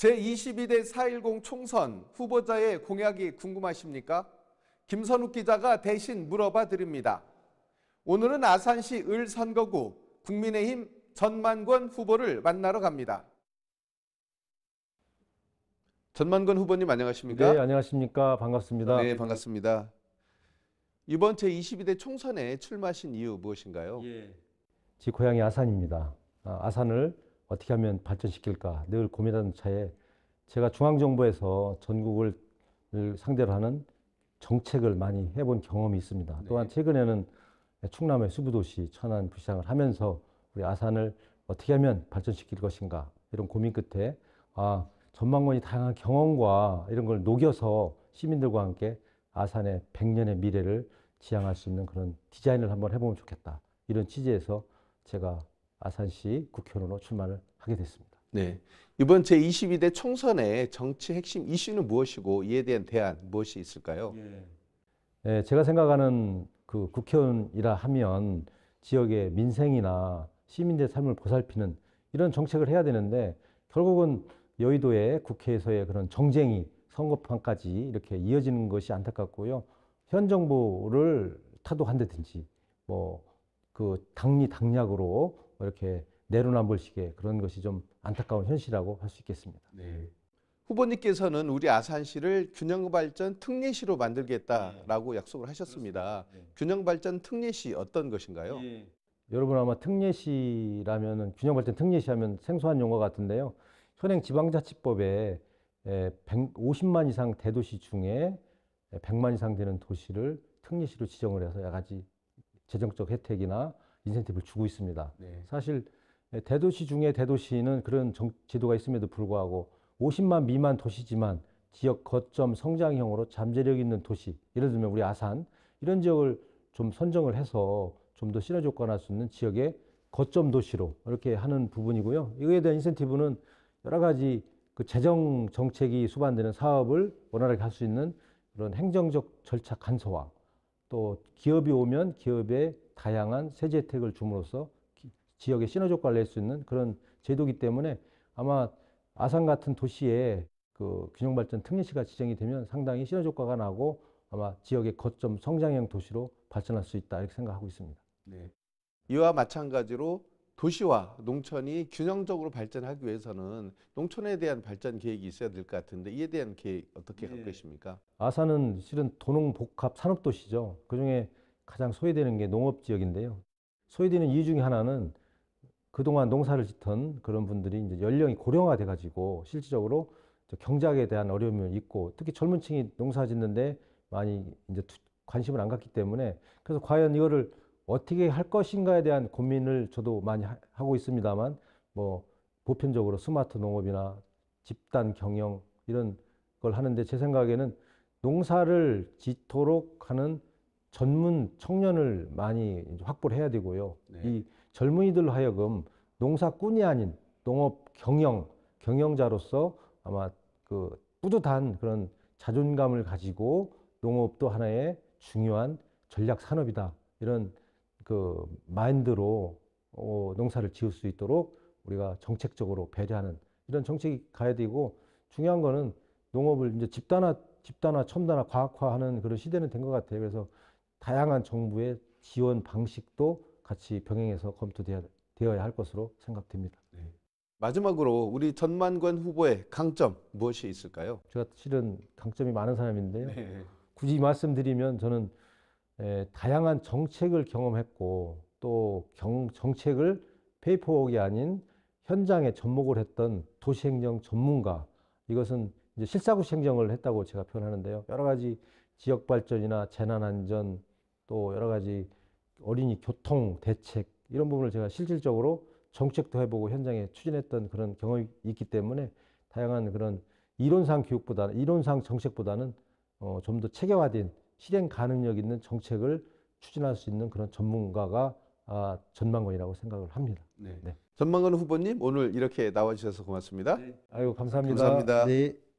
제22대 4.10 총선 후보자의 공약이 궁금하십니까? 김선욱 기자가 대신 물어봐 드립니다. 오늘은 아산시 을 선거구 국민의힘 전만권 후보를 만나러 갑니다. 전만권 후보님 안녕하십니까? 네, 안녕하십니까? 반갑습니다. 네, 반갑습니다. 이번 제22대 총선에 출마하신 이유 무엇인가요? 예. 지 고향이 아산입니다. 아, 아산을 어떻게 하면 발전시킬까 늘 고민하는 차에 제가 중앙정부에서 전국을 상대로 하는 정책을 많이 해본 경험이 있습니다. 네. 또한 최근에는 충남의 수부도시 천안 부시장을 하면서 우리 아산을 어떻게 하면 발전시킬 것인가 이런 고민 끝에 아, 전망원이 다양한 경험과 이런 걸 녹여서 시민들과 함께 아산의 100년의 미래를 지향할 수 있는 그런 디자인을 한번 해보면 좋겠다. 이런 취지에서 제가 아산시 국회의원으로 출마를 하게 됐습니다. 네. 이번 제22대 총선의 정치 핵심 이슈는 무엇이고 이에 대한 대안 무엇이 있을까요? 예. 네, 제가 생각하는 그 국회의원이라 하면 지역의 민생이나 시민들의 삶을 보살피는 이런 정책을 해야 되는데 결국은 여의도의 국회에서의 그런 정쟁이 선거판까지 이렇게 이어지는 것이 안타깝고요. 현 정부를 타도한다든지 뭐 그 당리 당략으로 뭐 이렇게 내로남불식의 그런 것이 좀 안타까운 현실이라고 할 수 있겠습니다. 네. 네. 후보님께서는 우리 아산시를 균형발전 특례시로 만들겠다라고 네. 약속을 하셨습니다. 네. 균형발전 특례시 어떤 것인가요? 네. 여러분 아마 특례시라면 균형발전 특례시 하면 생소한 용어 같은데요. 현행 지방자치법에 150만 이상 대도시 중에 100만 이상 되는 도시를 특례시로 지정을 해서 여러 가지 재정적 혜택이나 인센티브를 주고 있습니다. 네. 사실 대도시 중에 대도시는 그런 정, 제도가 있음에도 불구하고 50만 미만 도시지만 지역 거점 성장형으로 잠재력 있는 도시, 예를 들면 우리 아산 이런 지역을 좀 선정을 해서 좀 더 시너지 효과를 수 있는 지역의 거점 도시로 이렇게 하는 부분이고요. 이거에 대한 인센티브는 여러 가지 그 재정 정책이 수반되는 사업을 원활하게 할 수 있는 그런 행정적 절차 간소화 또 기업이 오면 기업의 다양한 세제 혜택을 줌으로써 지역에 시너지 효과를 낼 수 있는 그런 제도기 이 때문에 아마 아산 같은 도시에 그 균형발전 특례시가 지정이 되면 상당히 시너지 효과가 나고 아마 지역의 거점 성장형 도시로 발전할 수 있다 이렇게 생각하고 있습니다. 네. 이와 마찬가지로 도시와 농촌이 균형적으로 발전하기 위해서는 농촌에 대한 발전 계획이 있어야 될 것 같은데 이에 대한 계획 어떻게 네. 갖고 계십니까? 아산은 실은 도농복합 산업도시죠. 그중에 가장 소외되는 게 농업 지역인데요. 소외되는 이유 중에 하나는 그동안 농사를 짓던 그런 분들이 이제 연령이 고령화돼 가지고 실질적으로 경작에 대한 어려움이 있고 특히 젊은 층이 농사 짓는데 많이 이제 관심을 안 갖기 때문에 그래서 과연 이거를 어떻게 할 것인가에 대한 고민을 저도 많이 하, 하고 있습니다만 뭐 보편적으로 스마트 농업이나 집단 경영 이런 걸 하는데 제 생각에는 농사를 짓도록 하는 전문 청년을 많이 확보를 해야 되고요. 네. 이 젊은이들로 하여금 농사꾼이 아닌 농업 경영 경영자로서 아마 그 뿌듯한 그런 자존감을 가지고 농업도 하나의 중요한 전략 산업이다 이런 그 마인드로 어, 농사를 지을 수 있도록 우리가 정책적으로 배려하는 이런 정책이 가야 되고 중요한 거는 농업을 이제 집단화 집단화 첨단화 과학화하는 그런 시대는 된 것 같아요. 그래서 다양한 정부의 지원 방식도 같이 병행해서 검토되어야 할 것으로 생각됩니다. 네. 마지막으로 우리 전만관 후보의 강점 무엇이 있을까요? 제가 실은 강점이 많은 사람인데요. 네. 굳이 말씀드리면 저는 에, 다양한 정책을 경험했고 또 경, 정책을 페이퍼웍이 아닌 현장에 접목을 했던 도시행정 전문가 이것은 실사구시 행정을 했다고 제가 표현하는데요. 여러 가지 지역 발전이나 재난 안전 또 여러 가지 어린이 교통 대책 이런 부분을 제가 실질적으로 정책도 해보고 현장에 추진했던 그런 경험이 있기 때문에 다양한 그런 이론상 교육보다 이론상 정책보다는 어, 좀 더 체계화된 실행 가능력 있는 정책을 추진할 수 있는 그런 전문가가 아, 전망관이라고 생각을 합니다. 네. 네. 전망관 후보님 오늘 이렇게 나와주셔서 고맙습니다. 네. 아유 감사합니다. 감사합니다. 네.